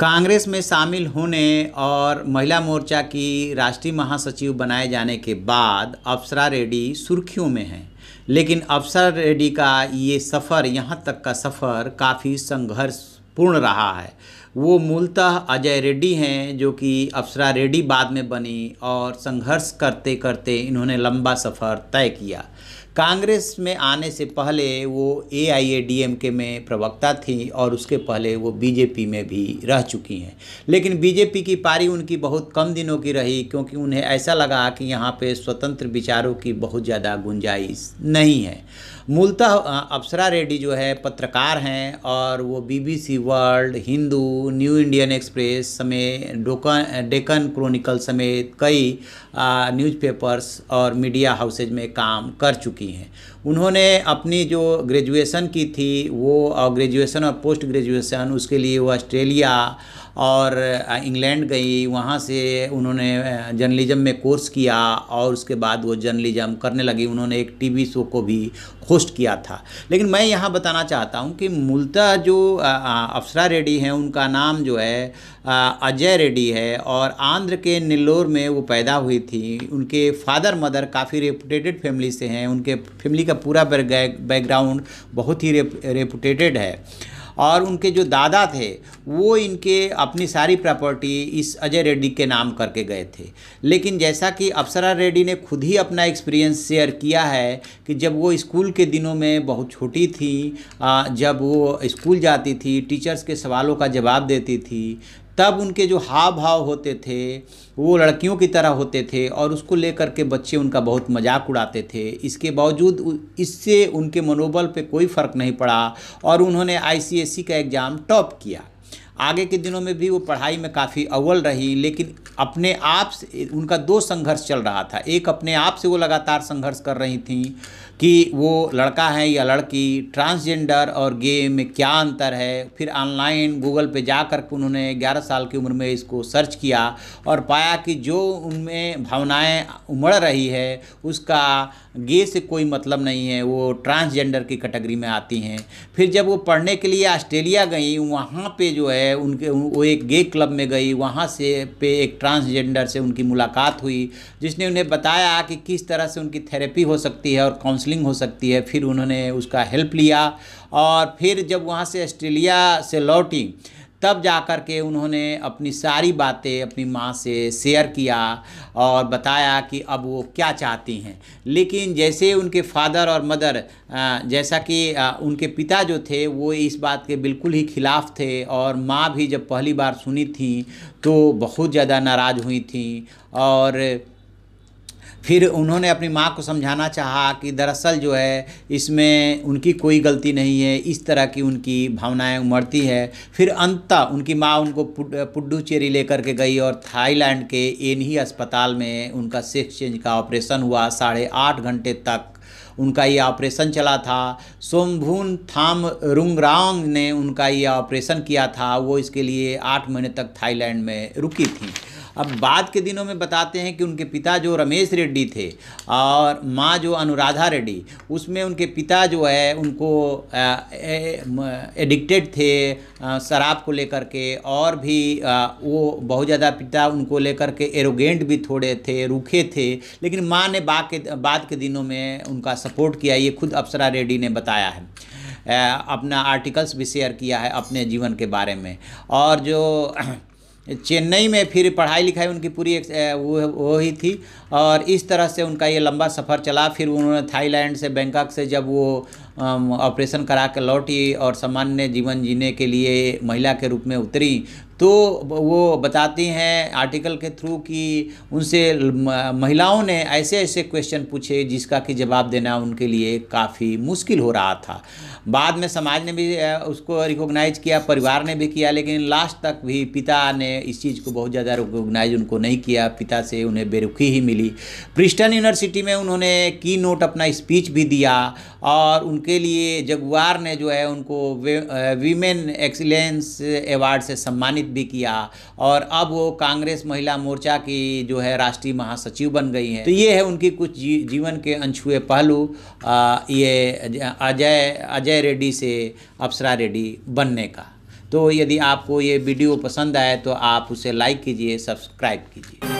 कांग्रेस में शामिल होने और महिला मोर्चा की राष्ट्रीय महासचिव बनाए जाने के बाद अप्सरा रेड्डी सुर्खियों में हैं लेकिन अप्सरा रेड्डी का ये सफ़र यहाँ तक का सफ़र काफ़ी संघर्षपूर्ण रहा है वो मूलतः अजय रेड्डी हैं जो कि अप्सरा रेड्डी बाद में बनी और संघर्ष करते करते इन्होंने लंबा सफ़र तय किया कांग्रेस में आने से पहले वो ए आई ए डी एम के में प्रवक्ता थी और उसके पहले वो बीजेपी में भी रह चुकी हैं लेकिन बीजेपी की पारी उनकी बहुत कम दिनों की रही क्योंकि उन्हें ऐसा लगा कि यहाँ पे स्वतंत्र विचारों की बहुत ज़्यादा गुंजाइश नहीं है मूलतः अप्सरा रेड्डी जो है पत्रकार हैं और वो BBC World Hindu New Indian Express समेत डोकन डेकन क्रॉनिकल समेत कई न्यूज़पेपर्स और मीडिया हाउसेज में काम कर चुकी की हैं उन्होंने अपनी जो ग्रेजुएशन की थी वो ग्रेजुएशन और पोस्ट ग्रेजुएशन उसके लिए वो ऑस्ट्रेलिया और इंग्लैंड गई वहाँ से उन्होंने जर्नलिज्म में कोर्स किया और उसके बाद वो जर्नलिज्म करने लगी उन्होंने एक टीवी शो को भी होस्ट किया था लेकिन मैं यहाँ बताना चाहता हूँ कि मूलतः जो अप्सरा रेड्डी हैं उनका नाम जो है अजय रेड्डी है और आंध्र के नेल्लोर में वो पैदा हुई थी उनके फादर मदर काफ़ी रेपुटेटेड फैमिली से हैं उनके फैमिली का पूरा बैकग्राउंड बहुत ही रेप, रेपुटेटेड है और उनके जो दादा थे वो इनके अपनी सारी प्रॉपर्टी इस अजय रेड्डी के नाम करके गए थे लेकिन जैसा कि अप्सरा रेड्डी ने खुद ही अपना एक्सपीरियंस शेयर किया है कि जब वो स्कूल के दिनों में बहुत छोटी थी जब वो स्कूल जाती थी टीचर्स के सवालों का जवाब देती थी तब उनके जो हाव भाव होते थे वो लड़कियों की तरह होते थे और उसको लेकर के बच्चे उनका बहुत मजाक उड़ाते थे इसके बावजूद इससे उनके मनोबल पे कोई फ़र्क नहीं पड़ा और उन्होंने आईसीएसई e का एग्ज़ाम टॉप किया आगे के दिनों में भी वो पढ़ाई में काफ़ी अव्वल रही लेकिन अपने आप से उनका दो संघर्ष चल रहा था एक अपने आप से वो लगातार संघर्ष कर रही थी कि वो लड़का है या लड़की ट्रांसजेंडर और गे में क्या अंतर है फिर ऑनलाइन गूगल पे जा कर उन्होंने 11 साल की उम्र में इसको सर्च किया और पाया कि जो उनमें भावनाएं उमड़ रही है उसका गे से कोई मतलब नहीं है वो ट्रांसजेंडर की कैटेगरी में आती हैं फिर जब वो पढ़ने के लिए ऑस्ट्रेलिया गई वहाँ पे जो है है उनके वो एक गे क्लब में गई वहाँ से पे एक ट्रांसजेंडर से उनकी मुलाकात हुई जिसने उन्हें बताया कि किस तरह से उनकी थेरेपी हो सकती है और काउंसलिंग हो सकती है फिर उन्होंने उसका हेल्प लिया और फिर जब वहाँ से ऑस्ट्रेलिया से लौटी तब जा कर के उन्होंने अपनी सारी बातें अपनी माँ से शेयर किया और बताया कि अब वो क्या चाहती हैं लेकिन जैसे उनके फादर और मदर जैसा कि उनके पिता जो थे वो इस बात के बिल्कुल ही खिलाफ थे और माँ भी जब पहली बार सुनी थी तो बहुत ज़्यादा नाराज़ हुई थी और फिर उन्होंने अपनी माँ को समझाना चाहा कि दरअसल जो है इसमें उनकी कोई गलती नहीं है इस तरह की उनकी भावनाएं उमड़ती है फिर अंततः उनकी माँ उनको पुडुचेरी लेकर के गई और थाईलैंड के ही अस्पताल में उनका सेक्स चेंज का ऑपरेशन हुआ साढ़े आठ घंटे तक उनका ये ऑपरेशन चला था सोमभून थाम रुंगरांग ने उनका ये ऑपरेशन किया था वो इसके लिए आठ महीने तक थाईलैंड में रुकी थी अब बाद के दिनों में बताते हैं कि उनके पिता जो रमेश रेड्डी थे और माँ जो अनुराधा रेड्डी उसमें उनके पिता जो है उनको एडिक्टेड थे शराब को लेकर के और भी वो बहुत ज़्यादा पिता उनको लेकर के एरोगेंट भी थोड़े थे रूखे थे लेकिन माँ ने बाद के बाद के दिनों में उनका सपोर्ट किया ये खुद अप्सरा रेड्डी ने बताया है अपना आर्टिकल्स भी शेयर किया है अपने जीवन के बारे में और जो चेन्नई में फिर पढ़ाई लिखाई उनकी पूरी वो वो ही थी और इस तरह से उनका ये लंबा सफ़र चला फिर उन्होंने थाईलैंड से बैंकॉक से जब वो ऑपरेशन करा के लौटी और सामान्य जीवन जीने के लिए महिला के रूप में उतरी तो वो बताती हैं आर्टिकल के थ्रू कि उनसे महिलाओं ने ऐसे ऐसे क्वेश्चन पूछे जिसका कि जवाब देना उनके लिए काफ़ी मुश्किल हो रहा था बाद में समाज ने भी उसको रिकॉग्नाइज किया परिवार ने भी किया लेकिन लास्ट तक भी पिता ने इस चीज़ को बहुत ज़्यादा रिकॉग्नाइज उनको नहीं किया पिता से उन्हें बेरुखी ही मिली प्रिस्टन यूनिवर्सिटी में उन्होंने की नोट अपना स्पीच भी दिया और उनके लिए जगुआर ने जो है उनको वीमेन एक्सीलेंस एवार्ड से सम्मानित सम्मानित भी किया और अब वो कांग्रेस महिला मोर्चा की जो है राष्ट्रीय महासचिव बन गई हैं तो ये है उनकी कुछ जी, जीवन के अनछुए पहलू ये अजय अजय रेड्डी से अप्सरा रेड्डी बनने का तो यदि आपको ये वीडियो पसंद आए तो आप उसे लाइक कीजिए सब्सक्राइब कीजिए